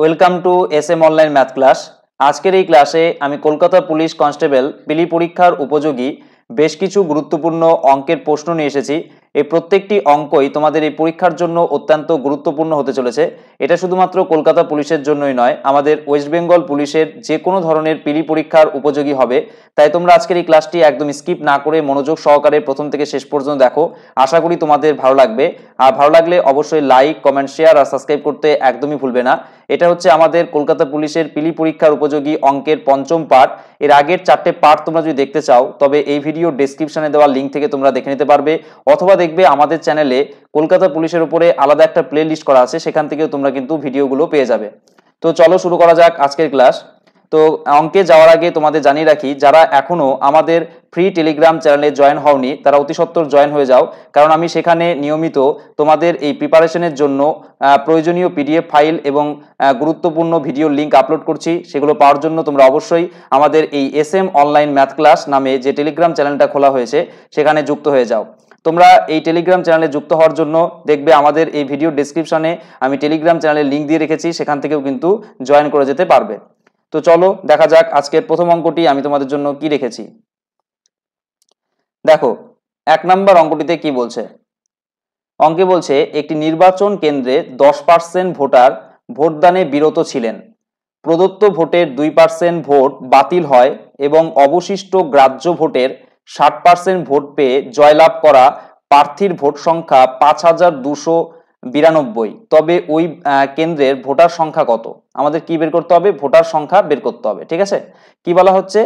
Welcome to S M online math class আজকের এই ক্লাসে আমি কলকাতা পুলিশ কনস্টেবল পিলি পরীক্ষার উপযোগী বেশ কিছু গুরুত্বপূর্ণ অঙ্কের প্রশ্ন নিয়ে এসেছি এই প্রত্যেকটি অঙ্কই তোমাদের এই পরীক্ষার জন্য অত্যন্ত গুরুত্বপূর্ণ হতে চলেছে এটা শুধুমাত্র কলকাতা পুলিশের জন্যই নয় আমাদের ওয়েস্ট বেঙ্গল পুলিশের যে কোনো ধরনের পিলি পরীক্ষার উপযোগী হবে তাই তোমরা আজকের এই ক্লাসটি একদম স্কিপ না করে মনোযোগ সহকারে প্রথম থেকে শেষ পর্যন্ত দেখো আশা করি তোমাদের ভালো লাগবে আর ভালো লাগলে অবশ্যই লাইক কমেন্ট শেয়ার আর সাবস্ক্রাইব করতে একদমই ভুলবে না এটা হচ্ছে আমাদের কলকাতা পুলিশের পিলি পরীক্ষার উপযোগী অঙ্কের পঞ্চম পার্ট এর আগের চারটে পার্ট তোমরা যদি দেখতে চাও তবে এই ভিডিও ডেসক্রিপশনে দেওয়া লিঙ্ক থেকে তোমরা দেখে নিতে পারবে অথবা দেখবে আমাদের চ্যানেলে কলকাতা পুলিশের উপরে আলাদা একটা প্লে লিস্ট করা আছে সেখান থেকেও তোমরা কিন্তু ভিডিওগুলো পেয়ে যাবে তো চলো শুরু করা যাক আজকের ক্লাস তো অঙ্কে যাওয়ার আগে তোমাদের জানিয়ে রাখি যারা এখনও আমাদের ফ্রি টেলিগ্রাম চ্যানেলে জয়েন হওনি তারা অতি সত্বর জয়েন হয়ে যাও কারণ আমি সেখানে নিয়মিত তোমাদের এই প্রিপারেশনের জন্য প্রয়োজনীয় পিডিএফ ফাইল এবং গুরুত্বপূর্ণ ভিডিও লিঙ্ক আপলোড করছি সেগুলো পাওয়ার জন্য তোমরা অবশ্যই আমাদের এই S M online math class নামে যে টেলিগ্রাম চ্যানেলটা খোলা হয়েছে সেখানে যুক্ত হয়ে যাও তোমরা এই টেলিগ্রাম চ্যানেলে যুক্ত হওয়ার জন্য দেখবে আমাদের এই ভিডিও ডিসক্রিপশনে আমি টেলিগ্রাম চ্যানেলের লিঙ্ক দিয়ে রেখেছি সেখান থেকেও কিন্তু জয়েন করে যেতে পারবে তো চলো দেখা যাক আজকের প্রথম অঙ্কটি আমি তোমাদের জন্য কি রেখেছি দেখো এক নম্বর অঙ্কটিতে কি বলছে অঙ্কে বলছে একটি নির্বাচন কেন্দ্রে দশ পার্সেন্ট ভোটার ভোটদানে বিরত ছিলেন প্রদত্ত ভোটের দুই পার্সেন্ট ভোট বাতিল হয় এবং অবশিষ্ট গ্রাহ্য ভোটের ষাট পার্সেন্ট ভোট পেয়ে জয়লাভ করা প্রার্থীর ভোট সংখ্যা পাঁচ হাজার দুশো বিরানব্বই তবে ওই কেন্দ্রের ভোটার সংখ্যা কত আমাদের কি বের করতে হবে ভোটার সংখ্যা বের করতে হবে ঠিক আছে কি বলা হচ্ছে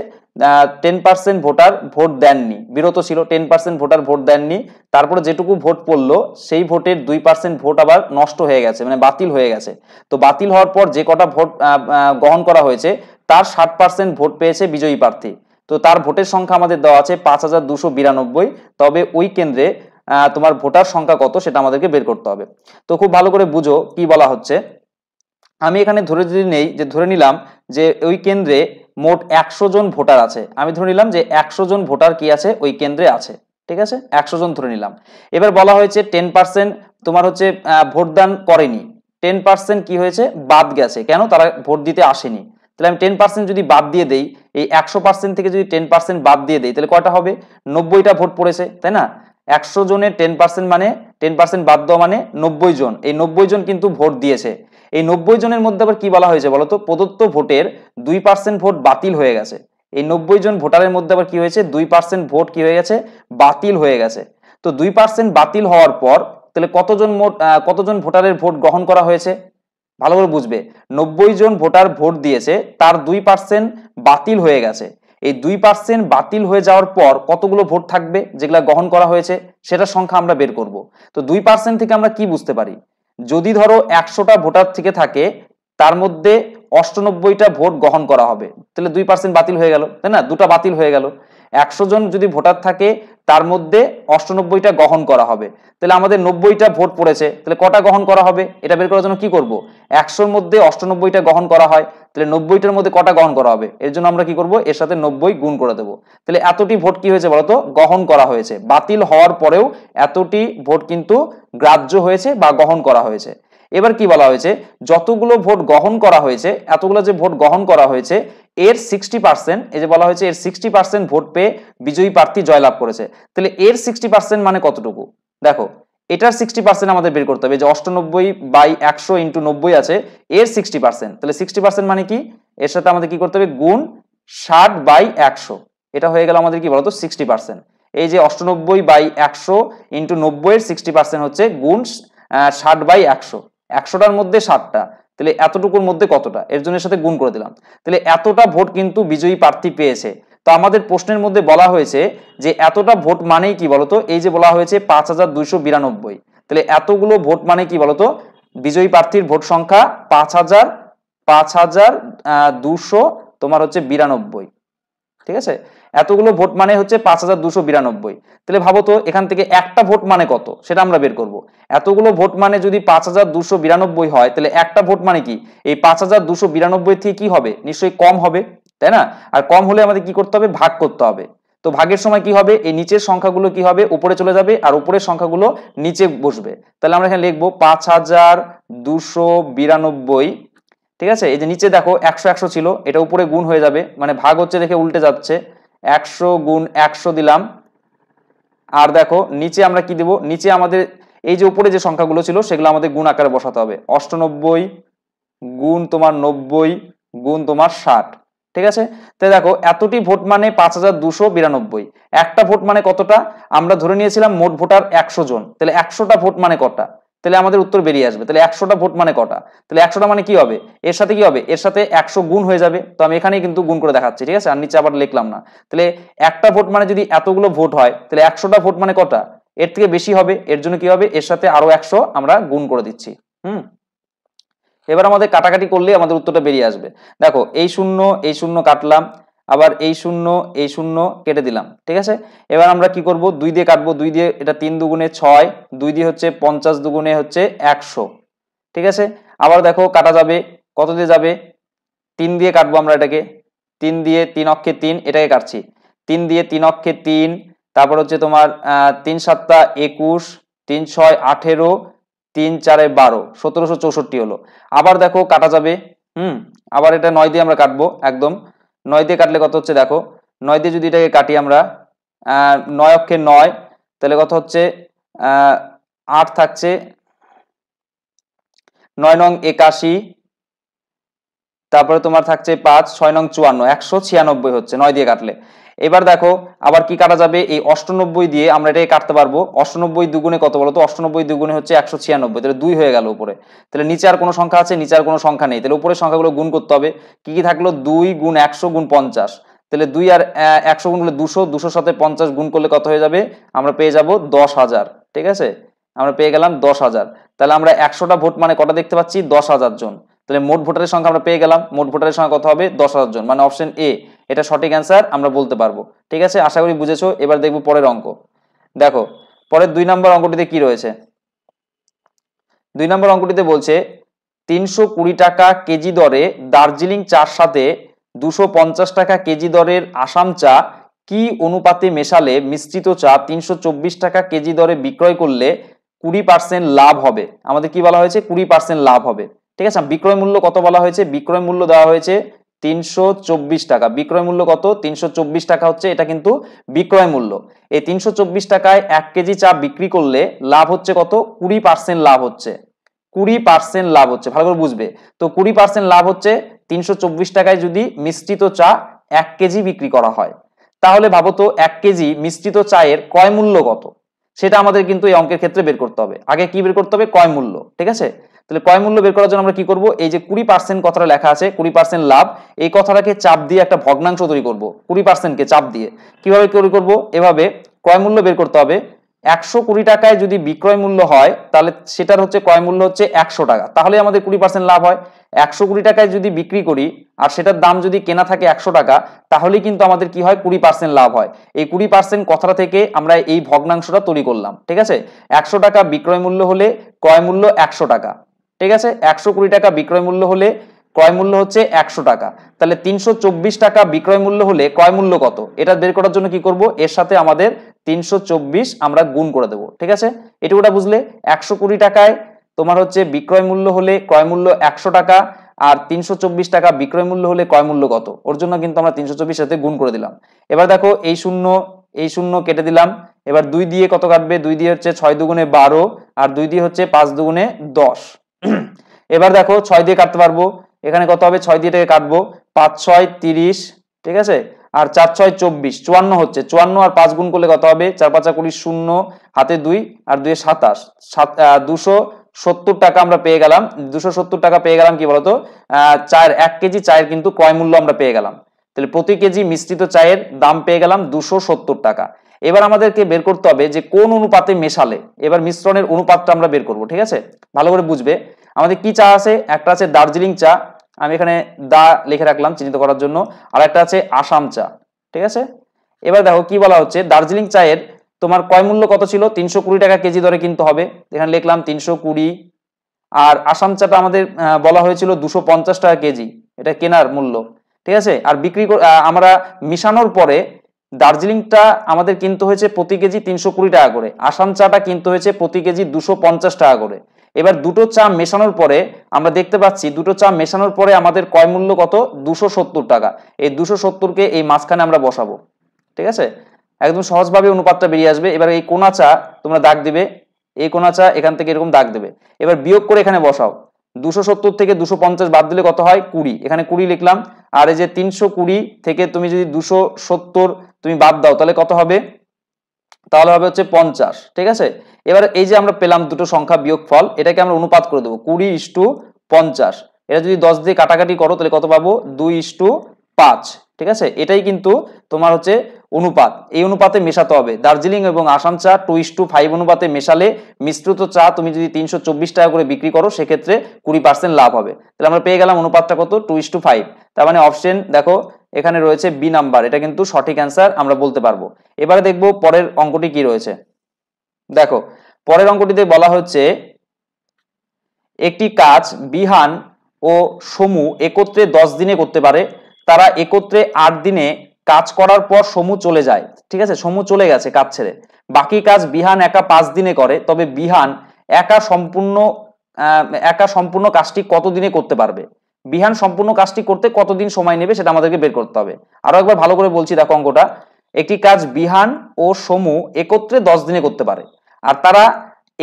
টেন পার্সেন্ট ভোটার ভোট দেননি বিরত ছিল টেন পার্সেন্ট ভোটার ভোট দেননি তারপরে যেটুকু ভোট পড়লো সেই ভোটের দুই পার্সেন্ট ভোট আবার নষ্ট হয়ে গেছে মানে বাতিল হয়ে গেছে তো বাতিল হওয়ার পর যে কটা ভোট গ্রহণ করা হয়েছে তার ষাট পার্সেন্ট ভোট পেয়েছে বিজয়ী প্রার্থী তো তার ভোটের সংখ্যা আমাদের দেওয়া আছে পাঁচ হাজার দুশো বিরানব্বই তবে ওই কেন্দ্রে তোমার ভোটার সংখ্যা কত সেটা আমাদেরকে বের করতে হবে তো খুব ভালো করে বুঝো কি বলা হচ্ছে আমি এখানে ধরে যদি নেই যে ধরে নিলাম যে ওই কেন্দ্রে মোট একশো জন ভোটার আছে আমি ধরে নিলাম যে একশো জন ভোটার কি আছে ওই কেন্দ্রে আছে ঠিক আছে একশো জন ধরে নিলাম এবার বলা হয়েছে টেন পার্সেন্ট তোমার হচ্ছে ভোটদান করেনি টেন পার্সেন্ট কি হয়েছে বাদ গেছে কেন তারা ভোট দিতে আসেনি তাহলে আমি টেন পার্সেন্ট যদি বাদ দিয়ে দেই এই একশো পার্সেন্ট থেকে যদি টেন পার্সেন্ট বাদ দিয়ে দেই তাহলে কটা হবে নব্বইটা ভোট পড়েছে তাই না একশো জনের টেন পার্সেন্ট মানে টেন পার্সেন্ট বাদ দেওয়া মানে নব্বই জন এই নব্বই জন কিন্তু ভোট দিয়েছে এই নব্বই জনের মধ্যে আবার কি বলা হয়েছে বলতো প্রদত্ত ভোটের দুই পার্সেন্ট ভোট বাতিল হয়ে গেছে এই নব্বই জন ভোটারের মধ্যে আবার কি হয়েছে দুই পার্সেন্ট ভোট কি হয়ে গেছে বাতিল হয়ে গেছে তো দুই পার্সেন্ট বাতিল হওয়ার পর তাহলে কতজন মোট কতজন ভোটারের ভোট গ্রহণ করা হয়েছে ভালো করে বুঝবে নব্বই জন ভোটার ভোট দিয়েছে তার দুই পার্সেন্ট বাতিল হয়ে গেছে এই দুই পার্সেন্ট বাতিল হয়ে যাওয়ার পর কতগুলো ভোট থাকবে যেগুলো গ্রহণ করা হয়েছে সেটার সংখ্যা আমরা বের করব তো দুই পার্সেন্ট থেকে আমরা কি বুঝতে পারি যদি ধরো একশোটা ভোটার থেকে থাকে তার মধ্যে অষ্টানব্বইটা ভোট গ্রহণ করা হবে তাহলে দুই পার্সেন্ট বাতিল হয়ে গেল তাই না দুটা বাতিল হয়ে গেল একশো জন যদি ভোটার থাকে তার মধ্যে অষ্টানব্বইটা গ্রহণ করা হবে তাহলে আমাদের নব্বইটা ভোট পড়েছে তাহলে কটা গ্রহণ করা হবে এটা বের করার জন্য কি করব একশোর মধ্যে অষ্টানব্বইটা গ্রহণ করা হয় তাহলে নব্বইটার মধ্যে কটা গ্রহণ করা হবে এর জন্য আমরা কি করব এর সাথে নব্বই গুণ করে দেবো তাহলে এতটি ভোট কি হয়েছে বলতো গ্রহণ করা হয়েছে বাতিল হওয়ার পরেও এতটি ভোট কিন্তু গ্রাহ্য হয়েছে বা গ্রহণ করা হয়েছে এবার কি বলা হয়েছে যতগুলো ভোট গ্রহণ করা হয়েছে এতগুলো যে ভোট গ্রহণ করা হয়েছে এর সিক্সটি পার্সেন্ট এই যে বলা হয়েছে এর সিক্সটি পার্সেন্ট ভোট পেয়ে বিজয়ী প্রার্থী জয়লাভ করেছে তাহলে এর সিক্সটি পার্সেন্ট মানে কতটুকু দেখো এটার সিক্সটি পার্সেন্ট আমাদের বের করতে হবে যে অষ্টানব্বই বাই একশো ইন্টু নব্বই আছে এর সিক্সটি পার্সেন্ট তাহলে সিক্সটি পার্সেন্ট মানে কি এর সাথে আমাদের কি করতে হবে গুণ ষাট বাই একশো এটা হয়ে গেল আমাদের কি বলতো সিক্সটি পার্সেন্ট এই যে অষ্টানব্বই বাই একশো ইন্টু নব্বইয়ের সিক্সটি পার্সেন্ট হচ্ছে গুণ ষাট বাই একশো একশোটার মধ্যে ষাটটা তাহলে এতটুকুর মধ্যে কতটা এর জন্য সাথে গুণ করে দিলাম তাহলে এতটা ভোট কিন্তু বিজয়ী প্রার্থী পেয়েছে তো আমাদের প্রশ্নের মধ্যে বলা হয়েছে যে এতটা ভোট মানেই কি বলতো এই যে বলা হয়েছে পাঁচ হাজার দুইশো বিরানব্বই তাহলে এতগুলো ভোট মানে কি বলতো বিজয়ী প্রার্থীর ভোট সংখ্যা পাঁচ হাজার পাঁচ হাজার দুশো তোমার হচ্ছে বিরানব্বই ঠিক আছে এতগুলো ভোট মানে হচ্ছে পাঁচ হাজার দুশো বিরানব্বই তাহলে ভাবো তো এখান থেকে একটা ভোট মানে কত সেটা আমরা বের করব এতগুলো ভোট মানে যদি পাঁচ হাজার দুশো বিরানব্বই হয় তাহলে একটা ভোট মানে কি এই পাঁচ হাজার দুশো বিরানব্বই থেকে কি হবে নিশ্চয়ই কম হবে তাই না আর কম হলে আমাদের কি করতে হবে ভাগ করতে হবে তো ভাগের সময় কি হবে এই নিচের সংখ্যাগুলো কি হবে উপরে চলে যাবে আর উপরের সংখ্যাগুলো নিচে বসবে তাহলে আমরা এখানে লিখবো পাঁচ হাজার দুশো বিরানব্বই ঠিক আছে এই যে নিচে দেখো একশো একশো ছিল এটা উপরে গুণ হয়ে যাবে মানে ভাগ হচ্ছে দেখে উল্টে যাচ্ছে একশো গুণ একশো দিলাম আর দেখো নিচে আমরা কি দেব নিচে আমাদের এই যে উপরে যে সংখ্যাগুলো ছিল সেগুলো আমাদের গুণ আকারে বসাতে হবে অষ্টানব্বই গুণ তোমার নব্বই গুণ তোমার ষাট ঠিক আছে তাই দেখো এতটি ভোট মানে পাঁচ হাজার দুশো বিরানব্বই একটা ভোট মানে কতটা আমরা ধরে নিয়েছিলাম মোট ভোটার একশো জন তাহলে একশোটা ভোট মানে কটা তাহলে আমাদের উত্তর বেরিয়ে আসবে তাহলে একশোটা ভোট মানে কটা তাহলে একশোটা মানে কি হবে এর সাথে কি হবে এর সাথে একশো গুণ হয়ে যাবে তো আমি এখানেই কিন্তু গুণ করে দেখাচ্ছি ঠিক আছে আর নিচে আবার লিখলাম না তাহলে একটা ভোট মানে যদি এতগুলো ভোট হয় তাহলে একশোটা ভোট মানে কটা এর থেকে বেশি হবে এর জন্য কি হবে এর সাথে আরো একশো আমরা গুণ করে দিচ্ছি হুম এবার আমাদের কাটাকাটি করলে আমাদের উত্তরটা বেরিয়ে আসবে দেখো এই শূন্য এই শূন্য কাটলাম আবার এই শূন্য এই শূন্য কেটে দিলাম ঠিক আছে এবার আমরা কি করব দুই দিয়ে কাটবো দুই দিয়ে এটা তিন দুগুণে ছয় দুই দিয়ে হচ্ছে পঞ্চাশ দুগুণে হচ্ছে একশো ঠিক আছে আবার দেখো কাটা যাবে কত দিয়ে যাবে তিন দিয়ে কাটবো আমরা এটাকে তিন দিয়ে তিন অক্ষে তিন এটাকে কাটছি তিন দিয়ে তিন অক্ষে তিন তারপর হচ্ছে তোমার তিন সাতটা একুশ তিন ছয় আঠেরো তিন চারে বারো সতেরোশো চৌষট্টি হলো আবার দেখো কাটা যাবে হুম আবার এটা নয় দিয়ে আমরা কাটবো একদম নয় দিয়ে কাটলে কত হচ্ছে দেখো নয় দিয়ে যদি এটাকে কাটি আমরা নয় অক্ষে নয় তাহলে কত হচ্ছে আট থাকছে নয় নং একাশি তারপরে তোমার থাকছে পাঁচ ছয় নং চুয়ান্ন একশো ছিয়ানব্বই হচ্ছে নয় দিয়ে কাটলে এবার দেখো আবার কি কাটা যাবে এই অষ্টানব্বই দিয়ে আমরা এটাকে কাটতে পারবো অষ্টানব্বই দুগুণে কত বলতো অষ্টানব্বই দুগুণে হচ্ছে একশো ছিয়ানব্বই তাহলে দুই হয়ে গেল উপরে তাহলে নিচে আর কোনো সংখ্যা আছে নিচে আর কোনো সংখ্যা নেই তাহলে উপরের সংখ্যাগুলো গুণ করতে হবে কি কি থাকলো দুই গুণ একশো গুণ পঞ্চাশ তাহলে দুই আর একশো গুণ হলে দুশো দুশোর সাথে পঞ্চাশ গুণ করলে কত হয়ে যাবে আমরা পেয়ে যাব দশ হাজার ঠিক আছে আমরা পেয়ে গেলাম দশ হাজার তাহলে আমরা একশোটা ভোট মানে কটা দেখতে পাচ্ছি দশ হাজার জন তাহলে মোট ভোটারের সংখ্যা আমরা পেয়ে গেলাম মোট ভোটারের সংখ্যা কত হবে দশ হাজার জন মানে অপশন এ এটা সঠিক অ্যান্সার আমরা বলতে পারবো ঠিক আছে আশা করি বুঝেছো এবার দেখবো পরের অঙ্ক দেখো পরের দুই নম্বর অঙ্কটিতে কি রয়েছে দুই নম্বর অঙ্কটিতে বলছে তিনশো কুড়ি টাকা কেজি দরে দার্জিলিং চার সাথে দুশো পঞ্চাশ টাকা কেজি দরের আসাম চা কি অনুপাতে মেশালে মিশ্রিত চা তিনশো চব্বিশ টাকা কেজি দরে বিক্রয় করলে কুড়ি পার্সেন্ট লাভ হবে আমাদের কি বলা হয়েছে কুড়ি পার্সেন্ট লাভ হবে ঠিক আছে বিক্রয় মূল্য কত বলা হয়েছে বিক্রয় মূল্য দেওয়া হয়েছে তিনশো টাকা বিক্রয় মূল্য কত তিনশো টাকা হচ্ছে এটা কিন্তু বিক্রয় মূল্য এই তিনশো টাকায় এক কেজি চা বিক্রি করলে লাভ হচ্ছে কত কুড়ি পার্সেন্ট লাভ হচ্ছে কুড়ি পার্সেন্ট লাভ হচ্ছে ভালো করে বুঝবে তো কুড়ি পার্সেন্ট লাভ হচ্ছে তিনশো টাকায় যদি মিশ্রিত চা এক কেজি বিক্রি করা হয় তাহলে ভাবো তো এক কেজি মিশ্রিত চায়ের ক্রয় মূল্য কত সেটা আমাদের কিন্তু এই অঙ্কের ক্ষেত্রে বের করতে হবে আগে কি বের করতে হবে ক্রয় মূল্য ঠিক আছে তাহলে ক্রয় মূল্য বের করার জন্য আমরা কি করব এই যে কুড়ি পার্সেন্ট কথাটা লেখা আছে কুড়ি পার্সেন্ট লাভ এই কথাটাকে চাপ দিয়ে একটা ভগ্নাংশ তৈরি করব কুড়ি পার্সেন্টকে চাপ দিয়ে কিভাবে তৈরি করব এভাবে ক্রয় মূল্য বের করতে হবে একশো কুড়ি টাকায় যদি বিক্রয় মূল্য হয় তাহলে সেটার হচ্ছে ক্রয় মূল্য হচ্ছে একশো টাকা তাহলে আমাদের কুড়ি পার্সেন্ট লাভ হয় একশো কুড়ি টাকায় যদি বিক্রি করি আর সেটার দাম যদি কেনা থাকে একশো টাকা তাহলে কিন্তু আমাদের কি হয় কুড়ি পার্সেন্ট লাভ হয় এই কুড়ি পার্সেন্ট কথাটা থেকে আমরা এই ভগ্নাংশটা তৈরি করলাম ঠিক আছে একশো টাকা বিক্রয় মূল্য হলে ক্রয় মূল্য একশো টাকা ঠিক আছে একশো কুড়ি টাকা বিক্রয় মূল্য হলে ক্রয় মূল্য হচ্ছে একশো টাকা তাহলে তিনশো টাকা বিক্রয় মূল্য হলে ক্রয় মূল্য কত এটা বের করার জন্য কি করব এর সাথে আমাদের তিনশো আমরা গুণ করে দেব ঠিক আছে এটুকুটা বুঝলে একশো কুড়ি টাকায় তোমার হচ্ছে বিক্রয় মূল্য হলে ক্রয় মূল্য একশো টাকা আর তিনশো চব্বিশ টাকা বিক্রয় মূল্য হলে ক্রয় মূল্য কত ওর জন্য কিন্তু আমরা তিনশো চব্বিশ সাথে গুণ করে দিলাম এবার দেখো এই শূন্য এই শূন্য কেটে দিলাম এবার দুই দিয়ে কত কাটবে দুই দিয়ে হচ্ছে ছয় দুগুণে বারো আর দুই দিয়ে হচ্ছে পাঁচ দুগুণে দশ এবার দেখো ছয় দিয়ে কাটতে পারবো এখানে কত হবে ছয় দিয়ে কাটবো পাঁচ ছয় তিরিশ ঠিক আছে আর চার ছয় চব্বিশ চুয়ান্ন হচ্ছে চুয়ান্ন আর পাঁচ গুণ করলে কত হবে চার পাঁচা কুড়ি শূন্য হাতে দুই আর দুয়ে সাতাশ সাত দুশো সত্তর টাকা আমরা পেয়ে গেলাম দুশো সত্তর টাকা পেয়ে গেলাম কি বলতো চায়ের এক কেজি চায়ের কিন্তু ক্রয় মূল্য আমরা পেয়ে গেলাম তাহলে প্রতি কেজি মিশ্রিত চায়ের দাম পেয়ে গেলাম দুশো সত্তর টাকা এবার আমাদেরকে বের করতে হবে যে কোন অনুপাতে মেশালে এবার মিশ্রণের অনুপাতটা আমরা বের করব ঠিক আছে ভালো করে বুঝবে আমাদের কি চা আছে একটা আছে দার্জিলিং চা আমি এখানে দা লিখে রাখলাম চিহ্নিত করার জন্য আর একটা আছে আসাম চা ঠিক আছে এবার দেখো কি বলা হচ্ছে দার্জিলিং চায়ের তোমার ক্রয় মূল্য কত ছিল তিনশো কুড়ি টাকা কেজি দরে কিনতে হবে এখানে লিখলাম তিনশো কুড়ি আর আসাম চাটা আমাদের বলা হয়েছিল দুশো পঞ্চাশ টাকা কেজি এটা কেনার মূল্য ঠিক আছে আর বিক্রি আমরা মিশানোর পরে দার্জিলিংটা আমাদের কিনতে হয়েছে প্রতি কেজি তিনশো কুড়ি টাকা করে আসাম চাটা কিনতে হয়েছে প্রতি কেজি দুশো পঞ্চাশ টাকা করে এবার দুটো চা মেশানোর পরে আমরা দেখতে পাচ্ছি দুটো চা মেশানোর পরে আমাদের কয় মূল্য কত দুশো সত্তর টাকা এই দুশো সত্তরকে এই মাঝখানে আমরা বসাবো ঠিক আছে একদম সহজভাবে অনুপাতটা বেরিয়ে আসবে এবার এই কোনা চা তোমরা দাগ দিবে এই কোনা চা এখান থেকে এরকম দাগ দেবে এবার বিয়োগ করে এখানে বসাও দুশো সত্তর থেকে দুশো পঞ্চাশ বাদ দিলে কত হয় কুড়ি এখানে কুড়ি লিখলাম আর এই যে তিনশো কুড়ি থেকে তুমি যদি দুশো সত্তর তুমি বাদ দাও তাহলে কত হবে তাহলে হবে হচ্ছে পঞ্চাশ ঠিক আছে এবার এই যে আমরা পেলাম দুটো সংখ্যা বিয়োগ ফল এটাকে আমরা অনুপাত করে দেবো কুড়ি ইস টু পঞ্চাশ এটা যদি দশ দিয়ে কাটাকাটি করো তাহলে কত পাবো দুই ইস টু পাঁচ ঠিক আছে এটাই কিন্তু তোমার হচ্ছে অনুপাত এই অনুপাতে মেশাতে হবে দার্জিলিং এবং আসাম চা টু ইস টু ফাইভ অনুপাতে মেশালে মিশ্রিত চা তুমি যদি তিনশো চব্বিশ টাকা করে বিক্রি করো সেক্ষেত্রে কুড়ি পার্সেন্ট লাভ হবে তাহলে আমরা পেয়ে গেলাম অনুপাতটা কত টু ইস টু ফাইভ তার মানে অপশন দেখো এখানে রয়েছে বি নাম্বার এটা কিন্তু সঠিক অ্যান্সার আমরা বলতে পারবো এবারে দেখবো পরের অঙ্কটি কি রয়েছে দেখো পরের অঙ্কটিতে বলা হচ্ছে একটি কাজ বিহান ও সমু একত্রে দশ দিনে করতে পারে তারা একত্রে আট দিনে কাজ করার পর সমু চলে যায় ঠিক আছে সমু চলে গেছে কাজ ছেড়ে বাকি কাজ বিহান একা পাঁচ দিনে করে তবে বিহান একা সম্পূর্ণ একা সম্পূর্ণ কাজটি কতদিনে করতে পারবে বিহান সম্পূর্ণ কাজটি করতে কতদিন সময় নেবে সেটা আমাদেরকে বের করতে হবে আরো একবার ভালো করে বলছি দেখো অঙ্কটা একটি কাজ বিহান ও সমু একত্রে দশ দিনে করতে পারে আর তারা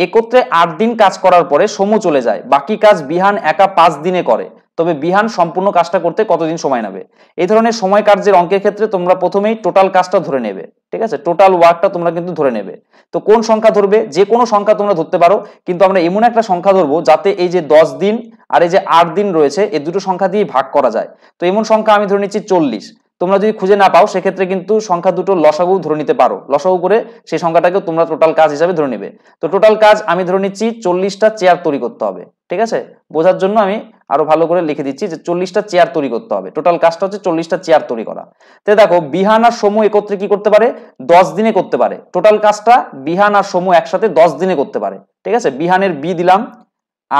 একত্রে আট দিন কাজ করার পরে সমু চলে যায় বাকি কাজ বিহান একা পাঁচ দিনে করে তবে বিহান সম্পূর্ণ কাজটা করতে কতদিন সময় নেবে এই ধরনের সময় কার্যের অঙ্কের ক্ষেত্রে তোমরা প্রথমেই টোটাল কাজটা ধরে নেবে ঠিক আছে টোটাল ওয়ার্কটা তোমরা কিন্তু ধরে নেবে তো কোন সংখ্যা ধরবে যে কোনো সংখ্যা তোমরা ধরতে পারো কিন্তু আমরা এমন একটা সংখ্যা ধরবো যাতে এই যে দশ দিন আর এই যে আট দিন রয়েছে এই দুটো সংখ্যা দিয়ে ভাগ করা যায় তো এমন সংখ্যা আমি ধরে নিচ্ছি চল্লিশ তোমরা যদি খুঁজে না পাও সেক্ষেত্রে কিন্তু সংখ্যা দুটো লসাগু ধরে নিতে পারো লসাগু করে সেই সংখ্যাটাকে তোমরা টোটাল কাজ হিসাবে ধরে নেবে তো টোটাল কাজ আমি ধরে নিচ্ছি চল্লিশটা চেয়ার তৈরি করতে হবে ঠিক আছে বোঝার জন্য আমি আরো ভালো করে লিখে দিচ্ছি যে চল্লিশটা চেয়ার তৈরি করতে হবে টোটাল কাজটা হচ্ছে চল্লিশটা চেয়ার তৈরি করা তো দেখো বিহান আর সমু একত্রে কি করতে পারে দশ দিনে করতে পারে টোটাল কাজটা বিহান আর সমু একসাথে দশ দিনে করতে পারে ঠিক আছে বিহানের বি দিলাম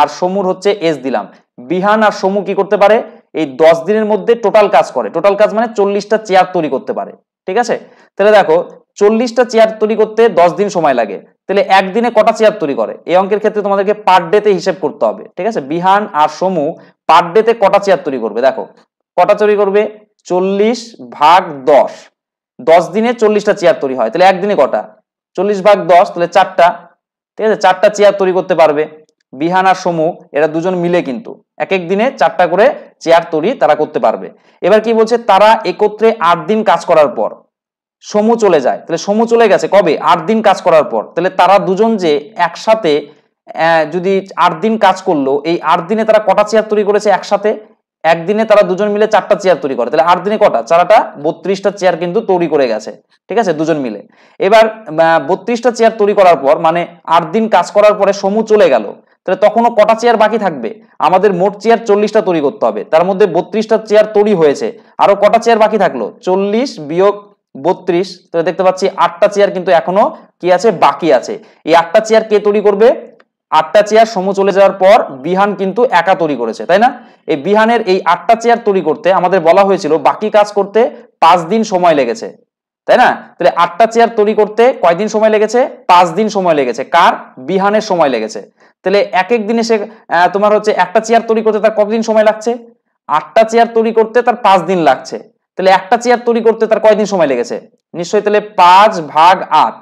আর সমুর হচ্ছে এস দিলাম বিহান আর সমু কি করতে পারে এই দশ দিনের মধ্যে টোটাল কাজ করে টোটাল কাজ মানে চল্লিশটা চেয়ার তৈরি করতে পারে ঠিক আছে তাহলে দেখো চল্লিশটা চেয়ার তৈরি করতে দশ দিন সময় লাগে তাহলে একদিনে কটা চেয়ার তৈরি করে এই অঙ্কের ক্ষেত্রে তোমাদেরকে পার ডেতে হিসেব করতে হবে ঠিক আছে বিহান আর সমু পার ডেতে কটা চেয়ার তৈরি করবে দেখো কটা তৈরি করবে চল্লিশ ভাগ দশ দশ দিনে চল্লিশটা চেয়ার তৈরি হয় তাহলে একদিনে কটা চল্লিশ ভাগ দশ তাহলে চারটা ঠিক আছে চারটা চেয়ার তৈরি করতে পারবে বিহান আর সমু এরা দুজন মিলে কিন্তু এক এক দিনে চারটা করে চেয়ার তৈরি তারা করতে পারবে এবার কি বলছে তারা একত্রে আট দিন কাজ করার পর সমু চলে যায় তাহলে সমু চলে গেছে কবে আট দিন কাজ করার পর তাহলে তারা দুজন যে একসাথে যদি আট দিন কাজ করলো এই আট দিনে তারা কটা চেয়ার তৈরি করেছে একসাথে একদিনে তারা দুজন মিলে চারটা চেয়ার তৈরি করে তাহলে আট দিনে কটা চারাটা বত্রিশটা চেয়ার কিন্তু তৈরি করে গেছে ঠিক আছে দুজন মিলে এবার বত্রিশটা চেয়ার তৈরি করার পর মানে আট দিন কাজ করার পরে সমু চলে গেল তাহলে তখনও কটা চেয়ার বাকি থাকবে আমাদের মোট চেয়ার চল্লিশটা তৈরি করতে হবে তার মধ্যে বত্রিশটা চেয়ার তৈরি হয়েছে আরও কটা চেয়ার বাকি থাকলো চল্লিশ বিয়োগ বত্রিশ তাহলে দেখতে পাচ্ছি আটটা চেয়ার কিন্তু এখনো কি আছে বাকি আছে এই আটটা চেয়ার কে তৈরি করবে আটটা চেয়ার সমু চলে যাওয়ার পর বিহান কিন্তু একা তৈরি করেছে তাই না এই বিহানের এই আটটা চেয়ার তৈরি করতে আমাদের বলা হয়েছিল বাকি কাজ করতে পাঁচ দিন সময় লেগেছে তাই না তাহলে আটটা চেয়ার তৈরি করতে কয়দিন সময় লেগেছে পাঁচ দিন সময় লেগেছে কার বিহানের সময় লেগেছে তাহলে এক এক দিনে সে তোমার হচ্ছে একটা চেয়ার তৈরি করতে তার কতদিন সময় লাগছে আটটা চেয়ার তৈরি করতে তার পাঁচ দিন লাগছে তাহলে একটা চেয়ার তৈরি করতে তার কয়দিন সময় লেগেছে নিশ্চয়ই তাহলে পাঁচ ভাগ আট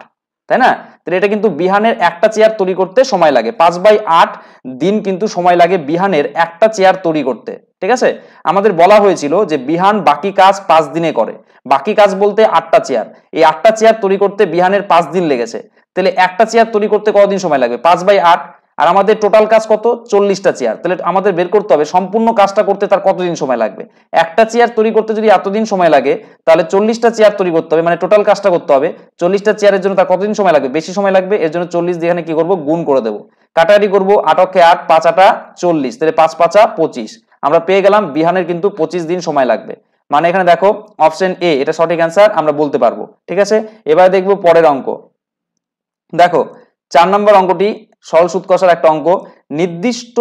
তাই না তাহলে এটা কিন্তু বিহানের একটা চেয়ার তৈরি করতে সময় লাগে পাঁচ বাই আট দিন কিন্তু সময় লাগে বিহানের একটা চেয়ার তৈরি করতে ঠিক আছে আমাদের বলা হয়েছিল যে বিহান বাকি কাজ পাঁচ দিনে করে বাকি কাজ বলতে আটটা চেয়ার এই আটটা চেয়ার তৈরি করতে বিহানের পাঁচ দিন লেগেছে তাহলে একটা চেয়ার তৈরি করতে কতদিন সময় লাগবে পাঁচ বাই আট আর আমাদের টোটাল কাজ কত চল্লিশটা চেয়ার তাহলে আমাদের বের করতে হবে সম্পূর্ণ কাজটা করতে তার কতদিন সময় লাগবে একটা চেয়ার তৈরি করতে যদি এতদিন সময় লাগে তাহলে চল্লিশটা চেয়ার তৈরি করতে হবে মানে টোটাল কাজটা করতে হবে চল্লিশটা চেয়ারের জন্য তার কতদিন সময় লাগবে বেশি সময় লাগবে এর জন্য চল্লিশ দিয়ে এখানে কি করবো গুণ করে দেবো কাটাকাটি করবো আটকে আট পাঁচ আটা চল্লিশ তাহলে পাঁচ পাঁচা পঁচিশ আমরা পেয়ে গেলাম বিহানের কিন্তু পঁচিশ দিন সময় লাগবে মানে এখানে দেখো অপশন এ এটা সঠিক অ্যান্সার আমরা বলতে পারবো ঠিক আছে এবার দেখবো পরের অঙ্ক দেখো চার নম্বর অঙ্কটি সরল সুদ কষার একটা অঙ্ক নির্দিষ্ট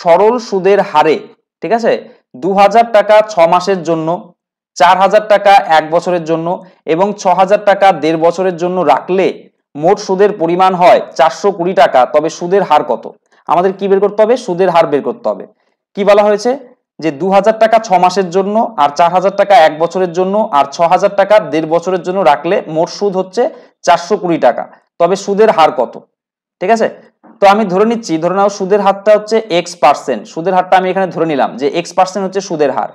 সরল সুদের হারে ঠিক আছে দু টাকা ছ মাসের জন্য চার হাজার টাকা এক বছরের জন্য এবং ছ হাজার টাকা দেড় বছরের জন্য রাখলে মোট সুদের পরিমাণ হয় চারশো কুড়ি টাকা তবে সুদের হার কত আমাদের কি বের করতে হবে সুদের হার বের করতে হবে কি বলা হয়েছে যে দু হাজার টাকা ছ মাসের জন্য আর চার হাজার টাকা এক বছরের জন্য আর ছ হাজার টাকা দেড় বছরের জন্য রাখলে মোট সুদ হচ্ছে চারশো কুড়ি টাকা তবে সুদের হার কত ঠিক আছে তো আমি ধরে নিচ্ছি ধরে নাও সুদের হারটা হচ্ছে এক্স পার্সেন্ট সুদের হারটা আমি এখানে ধরে নিলাম যে এক্স পার্সেন্ট হচ্ছে সুদের হার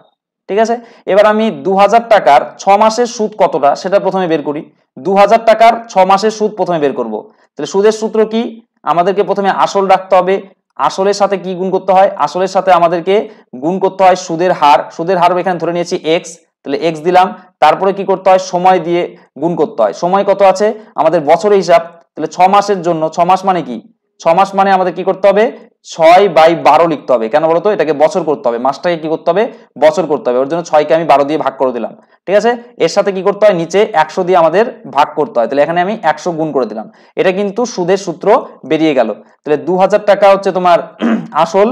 ঠিক আছে এবার আমি দু টাকার ছ মাসের সুদ কতটা সেটা প্রথমে বের করি দু টাকার ছ মাসের সুদ প্রথমে বের করব। তাহলে সুদের সূত্র কি আমাদেরকে প্রথমে আসল রাখতে হবে আসলের সাথে কি গুণ করতে হয় আসলের সাথে আমাদেরকে গুণ করতে হয় সুদের হার সুদের হার এখানে ধরে নিয়েছি এক্স তাহলে এক্স দিলাম তারপরে কি করতে হয় সময় দিয়ে গুণ করতে হয় সময় কত আছে আমাদের বছরের হিসাব তাহলে ছ মাসের জন্য ছ মাস মানে কি ছ মাস মানে আমাদের কি করতে হবে ছয় বাই বারো লিখতে হবে কেন বলতো এটাকে বছর করতে হবে মাসটাকে কি করতে হবে বছর করতে হবে ওর জন্য ছয়কে আমি বারো দিয়ে ভাগ করে দিলাম ঠিক আছে এর সাথে কি করতে হয় নিচে একশো দিয়ে আমাদের ভাগ করতে হয় তাহলে এখানে আমি একশো গুণ করে দিলাম এটা কিন্তু সুদের সূত্র বেরিয়ে গেল তাহলে দু টাকা হচ্ছে তোমার আসল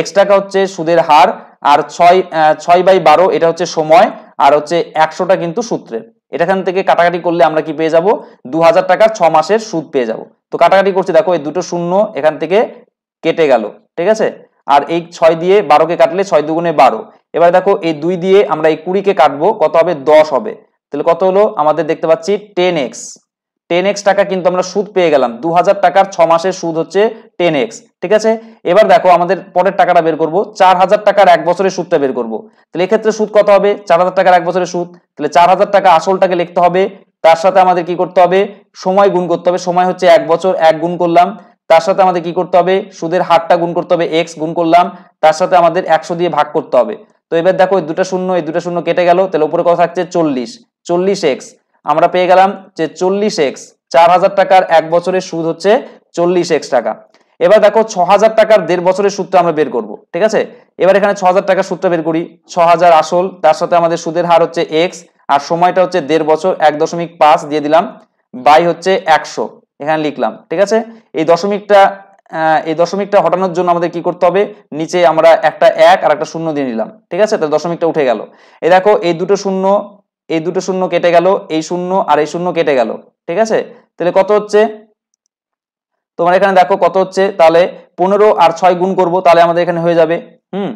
এক্স টাকা হচ্ছে সুদের হার আর ছয় ছয় বাই বারো এটা হচ্ছে সময় আর হচ্ছে একশোটা কিন্তু সূত্রের এটাখান থেকে কাটাকাটি করলে আমরা কি পেয়ে যাব দু টাকা ছ মাসের সুদ পেয়ে যাব তো কাটাকাটি করছি দেখো এই দুটো শূন্য এখান থেকে কেটে গেল ঠিক আছে আর এই ছয় দিয়ে বারোকে কাটলে ছয় দুগুণে বারো এবার দেখো এই দুই দিয়ে আমরা এই কুড়িকে কাটবো কত হবে দশ হবে তাহলে কত হলো আমাদের দেখতে পাচ্ছি টেন এক্স টেন এক্স টাকা কিন্তু আমরা সুদ পেয়ে গেলাম দু হাজার টাকার ছ মাসের সুদ হচ্ছে টেন এক্স ঠিক আছে এবার দেখো আমাদের পরের টাকাটা বের করব চার হাজার টাকার এক বছরের সুদটা বের করব তাহলে এক্ষেত্রে সুদ কত হবে চার হাজার টাকার এক বছরের সুদ তাহলে চার হাজার টাকা আসলটাকে লিখতে হবে তার সাথে আমাদের কি করতে হবে সময় গুণ করতে হবে সময় হচ্ছে এক বছর এক গুণ করলাম তার সাথে আমাদের কি করতে হবে সুদের হারটা গুণ করতে হবে এক্স গুণ করলাম তার সাথে আমাদের একশো দিয়ে ভাগ করতে হবে তো এবার দেখো এই দুটা শূন্য এই দুটা শূন্য কেটে গেল তাহলে উপরে কথা থাকছে চল্লিশ চল্লিশ এক্স আমরা পেয়ে গেলাম যে চল্লিশ এক্স চার হাজার টাকার এক বছরের সুদ হচ্ছে চল্লিশ এক্স টাকা এবার দেখো ছ হাজার টাকার দেড় বছরের সুদটা আমরা বের করব ঠিক আছে এবার এখানে ছ হাজার টাকার সুদটা বের করি ছ হাজার আসল তার সাথে আমাদের সুদের হার হচ্ছে এক্স আর সময়টা হচ্ছে দেড় বছর এক দশমিক পাঁচ দিয়ে দিলাম বাই হচ্ছে একশো এখানে লিখলাম ঠিক আছে এই দশমিকটা এই দশমিকটা হটানোর জন্য আমাদের কি করতে হবে নিচে আমরা একটা এক আর একটা শূন্য দিয়ে নিলাম ঠিক আছে তাহলে দশমিকটা উঠে গেল এ দেখো এই দুটো শূন্য এই দুটো শূন্য কেটে গেল এই শূন্য আর এই শূন্য কেটে গেল ঠিক আছে তাহলে কত হচ্ছে তোমার এখানে দেখো কত হচ্ছে তাহলে পনেরো আর ছয় গুণ করবো তাহলে আমাদের এখানে হয়ে যাবে হুম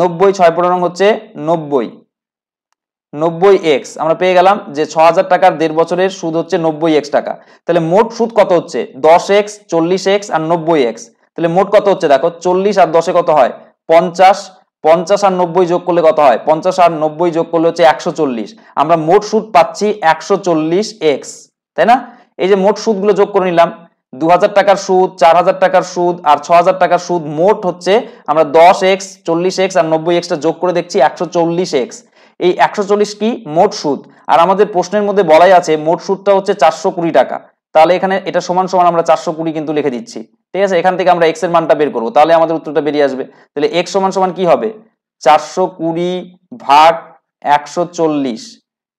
নব্বই ছয় পনেরো হচ্ছে নব্বই নব্বই এক্স আমরা পেয়ে গেলাম যে ছ হাজার টাকার দেড় বছরের সুদ হচ্ছে নব্বই এক্স টাকা তাহলে মোট সুদ কত হচ্ছে দশ এক্স চল্লিশ এক্স আর নব্বই এক্স তাহলে মোট কত হচ্ছে দেখো চল্লিশ আর দশে কত হয় পঞ্চাশ পঞ্চাশ আর নব্বই যোগ করলে কত হয় পঞ্চাশ আর নব্বই যোগ করলে হচ্ছে একশো চল্লিশ আমরা মোট সুদ পাচ্ছি একশো চল্লিশ এক্স তাই না এই যে মোট সুদগুলো যোগ করে নিলাম দু টাকার সুদ চার হাজার টাকার সুদ আর ছ হাজার টাকার সুদ মোট হচ্ছে আমরা দশ এক্স চল্লিশ এক্স আর নব্বই এক্সটা যোগ করে দেখছি একশো চল্লিশ এক্স এই একশো চল্লিশ কি মোট সুদ আর আমাদের প্রশ্নের মধ্যে বলাই আছে মোট সুদটা হচ্ছে চারশো কুড়ি টাকা তাহলে এখানে এটা সমান সমান আমরা চারশো কুড়ি কিন্তু লিখে দিচ্ছি ঠিক আছে এখান থেকে আমরা এক্স এর মানটা বের করবো তাহলে আমাদের উত্তরটা বেরিয়ে আসবে তাহলে এক্স সমান সমান কি হবে চারশো কুড়ি ভাগ একশো চল্লিশ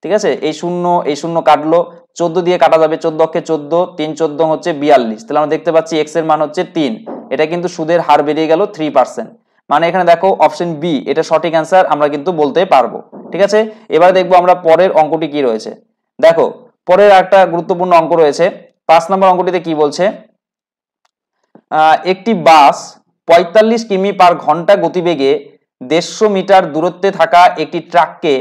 ঠিক আছে এই শূন্য এই শূন্য কাটলো চোদ্দ দিয়ে কাটা যাবে চোদ্দ অক্ষে চোদ্দ তিন চোদ্দ হচ্ছে বিয়াল্লিশ তাহলে আমরা দেখতে পাচ্ছি এক্স এর মান হচ্ছে তিন এটা কিন্তু সুদের হার বেরিয়ে গেল থ্রি পার্সেন্ট মানে এখানে দেখো অপশন বি এটা সঠিক অ্যান্সার আমরা কিন্তু বলতে পারবো ঠিক আছে এবার দেখবো আমরা পরের অঙ্কটি কি রয়েছে দেখো পরের একটা গুরুত্বপূর্ণ অঙ্ক রয়েছে পাঁচ নম্বর অঙ্কটিতে কি বলছে একটি বাস ৪৫ কিমি পার ঘন্টা গতিবেগে দেড়শো মিটার দূরত্বে থাকা একটি ট্রাককে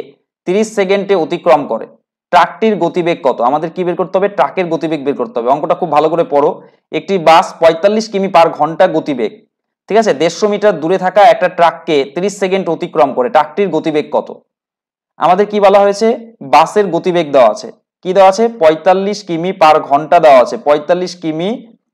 30 সেকেন্ডে অতিক্রম করে ট্রাকটির গতিবেগ কত আমাদের কি বের করতে হবে ট্রাকের গতিবেগ বের করতে হবে অঙ্কটা খুব ভালো করে পড়ো একটি বাস ৪৫ কিমি পার ঘন্টা গতিবেগ ঠিক আছে দেড়শো মিটার দূরে থাকা একটা ট্রাককে 30 সেকেন্ড অতিক্রম করে ট্রাকটির গতিবেগ কত আমাদের কি বলা হয়েছে বাসের গতিবেগ দেওয়া আছে কি দেওয়া আছে পঁয়তাল্লিশ কিমি পার ঘন্টা দেওয়া আছে পঁয়তাল্লিশ কিমি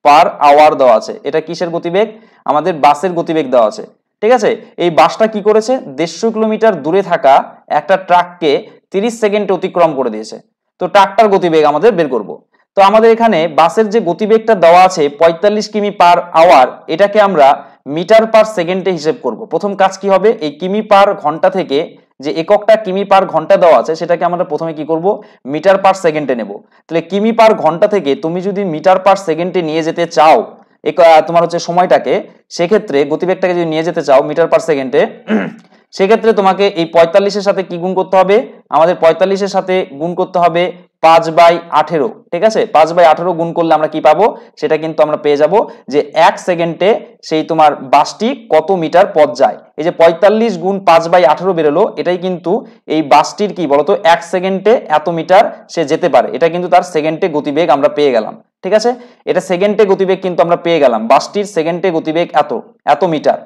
পার আওয়ার দেওয়া আছে এটা কিসের গতিবেগ আমাদের বাসের গতিবেগ দেওয়া আছে ঠিক আছে এই বাসটা কি করেছে দেড়শো কিলোমিটার দূরে থাকা একটা ট্রাককে 30 সেকেন্ড অতিক্রম করে দিয়েছে তো ট্রাকটার গতিবেগ আমাদের বের করব। তো আমাদের এখানে বাসের যে গতিবেগটা দেওয়া আছে পঁয়তাল্লিশ কিমি পার আওয়ার এটাকে আমরা মিটার পার সেকেন্ডে হিসেব করব প্রথম কাজ কি হবে এই কিমি পার ঘন্টা থেকে যে এককটা কিমি পার ঘন্টা দেওয়া আছে সেটাকে আমরা প্রথমে কি করব মিটার পার সেকেন্ডে নেব তাহলে কিমি পার ঘন্টা থেকে তুমি যদি মিটার পার সেকেন্ডে নিয়ে যেতে চাও তোমার হচ্ছে সময়টাকে সেক্ষেত্রে গতিবেগটাকে যদি নিয়ে যেতে চাও মিটার পার সেকেন্ডে সেক্ষেত্রে তোমাকে এই পঁয়তাল্লিশের সাথে কি গুণ করতে হবে আমাদের পঁয়তাল্লিশের সাথে গুণ করতে হবে পাঁচ বাই আঠেরো ঠিক আছে পাঁচ বাই আঠেরো গুণ করলে আমরা কি পাবো সেটা কিন্তু আমরা পেয়ে যাব যে এক সেকেন্ডে সেই তোমার বাসটি কত মিটার পথ যায় এই যে পঁয়তাল্লিশ গুণ পাঁচ বাই আঠেরো বেরোলো এটাই কিন্তু এই বাসটির কি বলতো এক সেকেন্ডে এত মিটার সে যেতে পারে এটা কিন্তু তার সেকেন্ডে গতিবেগ আমরা পেয়ে গেলাম ঠিক আছে এটা সেকেন্ডে গতিবেগ কিন্তু আমরা পেয়ে গেলাম বাসটির সেকেন্ডে গতিবেগ এত এত মিটার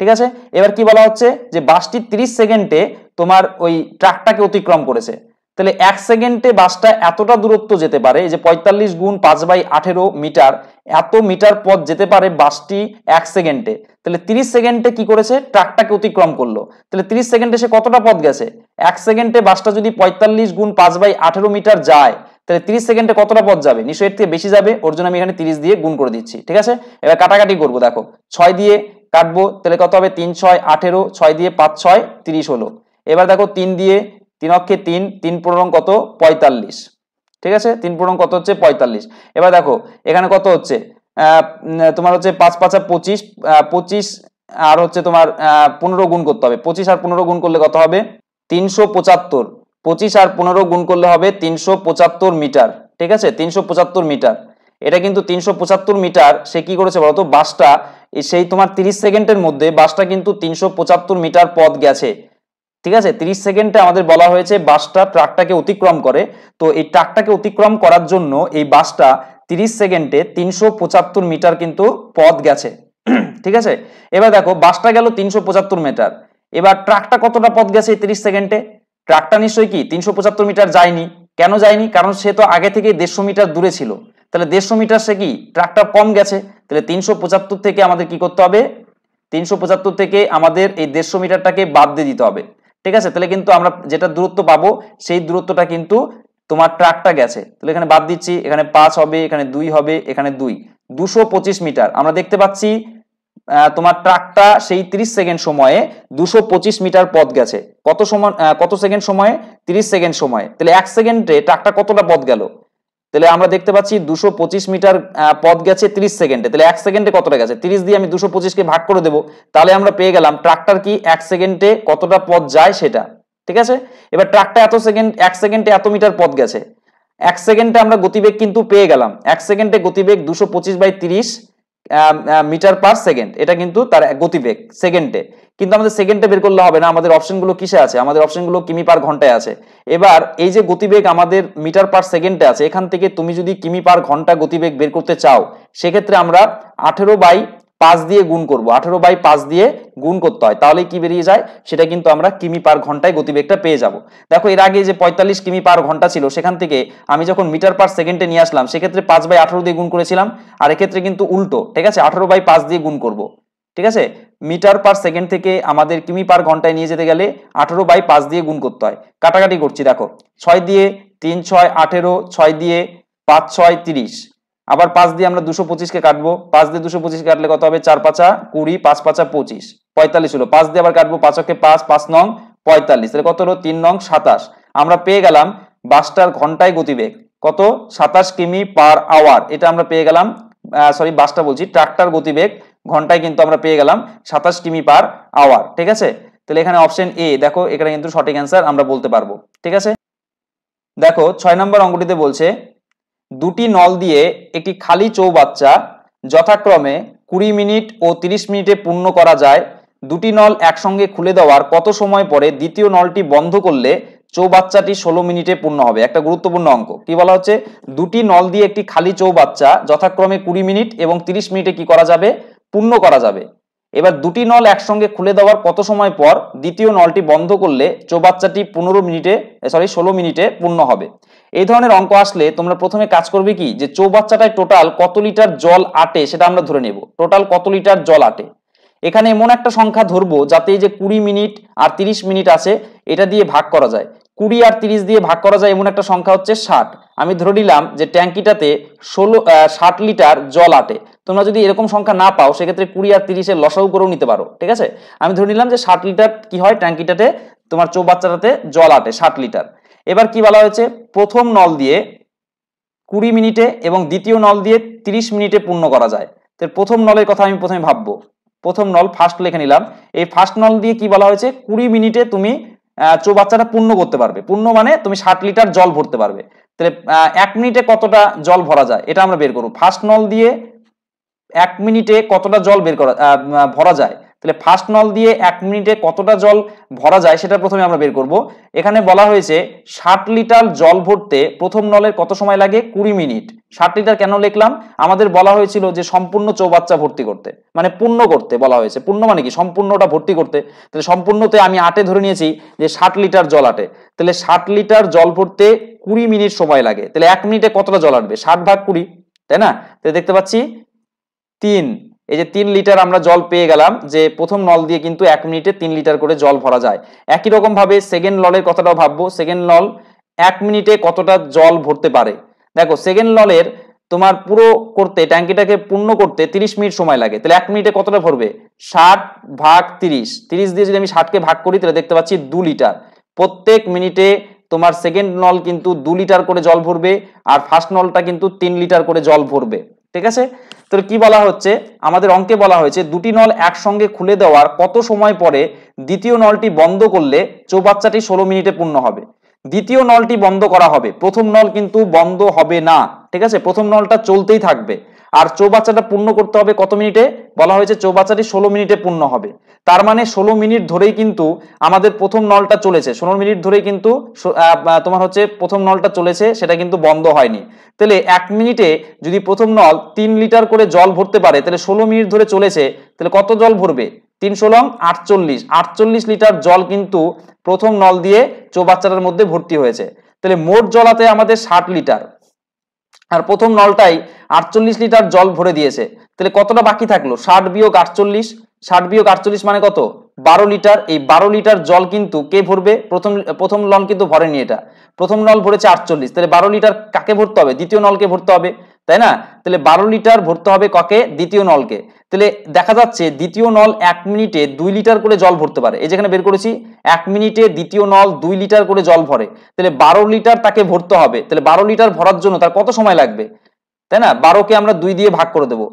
ঠিক আছে এবার কি বলা হচ্ছে যে বাসটি 30 সেকেন্ডে তোমার ওই ট্রাকটাকে অতিক্রম করেছে তাহলে এক সেকেন্ডে বাসটা এতটা দূরত্ব যেতে পারে যে পঁয়তাল্লিশ গুণ পাঁচ বাই আঠেরো মিটার এত মিটার পথ যেতে পারে বাসটি এক সেকেন্ডে তাহলে 30 সেকেন্ডে কি করেছে ট্রাকটাকে অতিক্রম করলো তাহলে 30 সেকেন্ডে সে কতটা পথ গেছে এক সেকেন্ডে বাসটা যদি পঁয়তাল্লিশ গুণ পাঁচ বাই আঠেরো মিটার যায় তাহলে তিরিশ সেকেন্ডে কতটা পথ যাবে নিশ্চয় এর থেকে বেশি যাবে ওর জন্য আমি এখানে তিরিশ দিয়ে গুণ করে দিচ্ছি ঠিক আছে এবার কাটাকাটি করবো দেখো ছয় দিয়ে কাটবো তাহলে কত হবে তিন ছয় আঠেরো ছয় দিয়ে পাঁচ ছয় তিরিশ হলো এবার দেখো তিন দিয়ে তিন অক্ষে তিন তিন পনেরো কত পঁয়তাল্লিশ ঠিক আছে তিন পনেরো কত হচ্ছে পঁয়তাল্লিশ এবার দেখো এখানে কত হচ্ছে তোমার হচ্ছে পাঁচ পাঁচা পঁচিশ পঁচিশ আর হচ্ছে তোমার পনেরো গুণ করতে হবে পঁচিশ আর পনেরো গুণ করলে কত হবে তিনশো পঁচাত্তর পঁচিশ আর পনেরো গুণ করলে হবে তিনশো পঁচাত্তর মিটার ঠিক আছে তিনশো পঁচাত্তর মিটার এটা কিন্তু তিনশো পঁচাত্তর মিটার সে কি করেছে বলতো বাসটা সেই তোমার 30 সেকেন্ডের মধ্যে বাসটা কিন্তু তিনশো মিটার পথ গেছে ঠিক আছে 30 সেকেন্ডে আমাদের বলা হয়েছে বাসটা ট্রাকটাকে অতিক্রম করে তো এই ট্রাকটাকে অতিক্রম করার জন্য এই বাসটা 30 সেকেন্ডে তিনশো মিটার কিন্তু পথ গেছে ঠিক আছে এবার দেখো বাসটা গেল তিনশো মিটার এবার ট্রাকটা কতটা পথ গেছে এই তিরিশ সেকেন্ডে ট্রাকটা নিশ্চয়ই কি তিনশো মিটার যায়নি কেন যায়নি কারণ সে তো আগে থেকে দেড়শো মিটার দূরে ছিল তাহলে দেড়শো মিটার সে কি ট্রাকটা কম গেছে তাহলে তিনশো পঁচাত্তর থেকে আমাদের কি করতে হবে তিনশো পঁচাত্তর থেকে আমাদের এই দেড়শো মিটারটাকে বাদ দিয়ে দিতে হবে ঠিক আছে তাহলে কিন্তু আমরা যেটা দূরত্ব পাবো সেই দূরত্বটা কিন্তু তোমার ট্রাকটা গেছে তাহলে এখানে বাদ দিচ্ছি এখানে পাঁচ হবে এখানে দুই হবে এখানে দুই দুশো পঁচিশ মিটার আমরা দেখতে পাচ্ছি তোমার ট্রাকটা সেই 30 সেকেন্ড সময়ে পঁচিশ মিটার পথ গেছে কত সময় কত সেকেন্ড সময়ে 30 সেকেন্ড সময়ে তাহলে এক সেকেন্ডে ট্রাকটা কতটা পথ গেল তাহলে আমরা দেখতে পাচ্ছি দুশো মিটার পথ গেছে 30 সেকেন্ডে তাহলে এক সেকেন্ডে কতটা গেছে 30 দিয়ে আমি দুশো পঁচিশকে ভাগ করে দেবো তাহলে আমরা পেয়ে গেলাম ট্রাকটার কি এক সেকেন্ডে কতটা পথ যায় সেটা ঠিক আছে এবার ট্রাকটা এত সেকেন্ড এক সেকেন্ডে এত মিটার পথ গেছে এক সেকেন্ডে আমরা গতিবেগ কিন্তু পেয়ে গেলাম এক সেকেন্ডে গতিবেগ দুশো পঁচিশ বাই তিরিশ মিটার পার সেকেন্ড এটা কিন্তু তার গতিবেগ সেকেন্ডে কিন্তু আমাদের সেকেন্ডে বের করলে হবে না আমাদের অপশনগুলো কিসে আছে আমাদের অপশনগুলো কিমি পার ঘন্টায় আছে এবার এই যে গতিবেগ আমাদের মিটার পার সেকেন্ডে আছে এখান থেকে তুমি যদি কিমি পার ঘন্টা গতিবেগ বের করতে চাও সেক্ষেত্রে আমরা আঠেরো বাই পাঁচ দিয়ে গুণ করব আঠেরো বাই পাঁচ দিয়ে গুণ করতে হয় তাহলে কি বেরিয়ে যায় সেটা কিন্তু আমরা কিমি পার ঘন্টায় গতিবেগটা পেয়ে যাব দেখো এর আগে যে পঁয়তাল্লিশ কিমি পার ঘন্টা ছিল সেখান থেকে আমি যখন মিটার পার সেকেন্ডে নিয়ে আসলাম সেক্ষেত্রে পাঁচ বাই আঠারো দিয়ে গুণ করেছিলাম আর এক্ষেত্রে কিন্তু উল্টো ঠিক আছে আঠারো বাই পাঁচ দিয়ে গুণ করব ঠিক আছে মিটার পার সেকেন্ড থেকে আমাদের কিমি পার ঘন্টায় নিয়ে যেতে গেলে আঠারো বাই পাঁচ দিয়ে গুণ করতে হয় কাটাকাটি করছি দেখো ছয় দিয়ে তিন ছয় আঠেরো ছয় দিয়ে পাঁচ ছয় তিরিশ আবার পাঁচ দিয়ে আমরা দুশো পঁচিশকে কাটবো পাঁচ দিয়ে দুশো পঁচিশ কাটলে কত হবে চার পাঁচা কুড়ি পাঁচ পাঁচা পঁচিশ পঁয়তাল্লিশ হলো পাঁচ দিয়ে আবার কাটবো পাঁচকে পাঁচ পাঁচ নং পঁয়তাল্লিশ তাহলে কত হলো তিন নং সাতাশ আমরা পেয়ে গেলাম বাসটার ঘন্টায় গতিবেগ কত সাতাশ কিমি পার আওয়ার এটা আমরা পেয়ে গেলাম সরি বাসটা বলছি ট্রাক্টর গতিবেগ ঘন্টায় কিন্তু আমরা পেয়ে গেলাম সাতাশ কিমি পার আওয়ার ঠিক আছে তাহলে এখানে অপশন এ দেখো এখানে কিন্তু সঠিক অ্যান্সার আমরা বলতে পারবো ঠিক আছে দেখো ছয় নম্বর অঙ্গটিতে বলছে দুটি নল দিয়ে একটি খালি চৌবাচ্চা যথাক্রমে কুড়ি মিনিট ও ৩০ মিনিটে পূর্ণ করা যায় দুটি নল একসঙ্গে খুলে দেওয়ার কত সময় পরে দ্বিতীয় নলটি বন্ধ করলে চৌবাচ্চাটি ষোলো মিনিটে পূর্ণ হবে একটা গুরুত্বপূর্ণ অঙ্ক কি বলা হচ্ছে দুটি নল দিয়ে একটি খালি চৌবাচ্চা যথাক্রমে কুড়ি মিনিট এবং ৩০ মিনিটে কি করা যাবে পূর্ণ করা যাবে এবার দুটি নল একসঙ্গে খুলে দেওয়ার কত সময় পর দ্বিতীয় নলটি বন্ধ করলে চৌবাচ্চাটি পনেরো মিনিটে সরি ষোলো মিনিটে পূর্ণ হবে এই ধরনের অঙ্ক আসলে তোমরা প্রথমে কাজ করবে কি যে চৌবাচ্চাটায় টোটাল কত লিটার জল আটে সেটা আমরা ধরে নেব টোটাল কত লিটার জল আটে এখানে এমন একটা সংখ্যা ধরবো যাতে যে কুড়ি মিনিট আর তিরিশ মিনিট আছে এটা দিয়ে ভাগ করা যায় কুড়ি আর তিরিশ দিয়ে ভাগ করা যায় এমন একটা সংখ্যা হচ্ছে ষাট আমি ধরে নিলাম যে ট্যাঙ্কিটাতে ষোলো ষাট লিটার জল আটে তোমরা যদি এরকম সংখ্যা না পাও সেক্ষেত্রে কুড়ি আর তিরিশের লসাও করেও নিতে পারো ঠিক আছে আমি ধরে নিলাম যে ষাট লিটার কি হয় ট্যাঙ্কিটাতে তোমার চৌবাচ্চাটাতে জল আটে ষাট লিটার এবার কি বলা হয়েছে প্রথম নল দিয়ে কুড়ি মিনিটে এবং দ্বিতীয় নল দিয়ে তিরিশ মিনিটে পূর্ণ করা যায় তো প্রথম নলের কথা আমি প্রথমে ভাববো প্রথম নল ফার্স্ট লিখে নিলাম এই ফার্স্ট নল দিয়ে কি বলা হয়েছে কুড়ি মিনিটে তুমি চৌবাচ্চাটা পূর্ণ করতে পারবে পূর্ণ মানে তুমি ষাট লিটার জল ভরতে পারবে তাহলে এক মিনিটে কতটা জল ভরা যায় এটা আমরা বের করবো ফার্স্ট নল দিয়ে এক মিনিটে কতটা জল বের করা ভরা যায় তাহলে ফার্স্ট নল দিয়ে এক মিনিটে কতটা জল ভরা যায় সেটা প্রথমে আমরা বের করব এখানে বলা হয়েছে ষাট লিটার জল ভরতে প্রথম নলের কত সময় লাগে কুড়ি মিনিট ষাট লিটার কেন লিখলাম আমাদের বলা হয়েছিল যে সম্পূর্ণ চৌবাচ্চা ভর্তি করতে মানে পূর্ণ করতে বলা হয়েছে পূর্ণ মানে কি সম্পূর্ণটা ভর্তি করতে তাহলে সম্পূর্ণতে আমি আটে ধরে নিয়েছি যে ষাট লিটার জল আটে তাহলে ষাট লিটার জল ভরতে কুড়ি মিনিট সময় লাগে তাহলে এক মিনিটে কতটা জল আটবে ষাট ভাগ কুড়ি তাই না তাহলে দেখতে পাচ্ছি তিন এই যে তিন লিটার আমরা জল পেয়ে গেলাম যে প্রথম নল দিয়ে কিন্তু এক মিনিটে তিন লিটার করে জল ভরা যায় একই রকমভাবে সেকেন্ড নলের কথাটাও ভাববো সেকেন্ড নল এক মিনিটে কতটা জল ভরতে পারে দেখো সেকেন্ড নলের তোমার পুরো করতে ট্যাঙ্কিটাকে পূর্ণ করতে তিরিশ মিনিট সময় লাগে তাহলে এক মিনিটে কতটা ভরবে ষাট ভাগ তিরিশ তিরিশ দিয়ে যদি আমি ষাটকে ভাগ করি তাহলে দেখতে পাচ্ছি দু লিটার প্রত্যেক মিনিটে তোমার সেকেন্ড নল কিন্তু দু লিটার করে জল ভরবে আর ফার্স্ট নলটা কিন্তু তিন লিটার করে জল ভরবে ঠিক আছে তোর কি বলা হচ্ছে আমাদের অঙ্কে বলা হয়েছে দুটি নল একসঙ্গে খুলে দেওয়ার কত সময় পরে দ্বিতীয় নলটি বন্ধ করলে চৌবাচ্চাটি ষোলো মিনিটে পূর্ণ হবে দ্বিতীয় নলটি বন্ধ করা হবে প্রথম নল কিন্তু বন্ধ হবে না ঠিক আছে প্রথম নলটা চলতেই থাকবে আর চৌবাচ্চাটা পূর্ণ করতে হবে কত মিনিটে বলা হয়েছে চৌবাচ্চাটি ষোলো মিনিটে পূর্ণ হবে তার মানে ষোলো মিনিট ধরেই কিন্তু আমাদের প্রথম নলটা চলেছে ষোলো মিনিট ধরেই কিন্তু তোমার হচ্ছে প্রথম নলটা চলেছে সেটা কিন্তু বন্ধ হয়নি তাহলে এক মিনিটে যদি প্রথম নল তিন লিটার করে জল ভরতে পারে তাহলে ষোলো মিনিট ধরে চলেছে তাহলে কত জল ভরবে তিনশো লং আটচল্লিশ আটচল্লিশ লিটার জল কিন্তু প্রথম নল দিয়ে চৌবাচ্চাটার মধ্যে ভর্তি হয়েছে তাহলে মোট জলাতে আমাদের ষাট লিটার আর প্রথম নলটাই আটচল্লিশ লিটার জল ভরে দিয়েছে তাহলে কতটা বাকি থাকলো ষাট বিয়োগ আটচল্লিশ ষাট বিয়োগ আটচল্লিশ মানে কত বারো লিটার এই বারো লিটার জল কিন্তু কে ভরবে প্রথম প্রথম নল কিন্তু ভরেনি এটা প্রথম নল ভরেছে আটচল্লিশ তাহলে বারো লিটার কাকে ভরতে হবে দ্বিতীয় নলকে ভরতে হবে তাই না তাহলে বারো লিটার ভরতে হবে ককে দ্বিতীয় নলকে তাহলে দেখা যাচ্ছে দ্বিতীয় নল এক মিনিটে দুই লিটার করে জল ভরতে পারে এই যেখানে বের করেছি এক মিনিটে দ্বিতীয় নল দুই লিটার করে জল ভরে তাহলে বারো লিটার তাকে ভরতে হবে তাহলে বারো লিটার ভরার জন্য তার কত সময় লাগবে তাই না বারোকে আমরা দুই দিয়ে ভাগ করে দেবো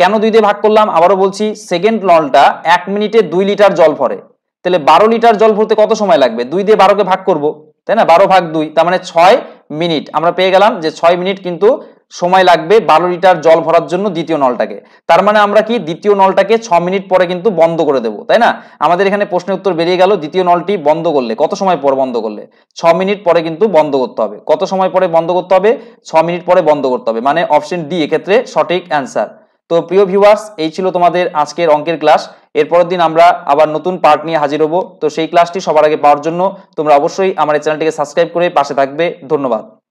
কেন দুই দিয়ে ভাগ করলাম আবারও বলছি সেকেন্ড নলটা এক মিনিটে দুই লিটার জল ভরে তাহলে বারো লিটার জল ভরতে কত সময় লাগবে দুই দিয়ে বারোকে ভাগ করব তাই না বারো ভাগ দুই তার মানে ছয় মিনিট আমরা পেয়ে গেলাম যে ছয় মিনিট কিন্তু সময় লাগবে বারো লিটার জল ভরার জন্য দ্বিতীয় নলটাকে তার মানে আমরা কি দ্বিতীয় নলটাকে ছ মিনিট পরে কিন্তু বন্ধ করে দেব তাই না আমাদের এখানে প্রশ্নের উত্তর বেরিয়ে গেল দ্বিতীয় নলটি বন্ধ করলে কত সময় পর বন্ধ করলে ছ মিনিট পরে কিন্তু বন্ধ করতে হবে কত সময় পরে বন্ধ করতে হবে ছ মিনিট পরে বন্ধ করতে হবে মানে অপশন ডি এক্ষেত্রে সঠিক অ্যান্সার তো প্রিয় ভিউয়ার্স এই ছিল তোমাদের আজকের অঙ্কের ক্লাস এরপরের দিন আমরা আবার নতুন পার্ট নিয়ে হাজির হবো তো সেই ক্লাসটি সবার আগে পাওয়ার জন্য তোমরা অবশ্যই আমার এই চ্যানেলটিকে সাবস্ক্রাইব করে পাশে থাকবে ধন্যবাদ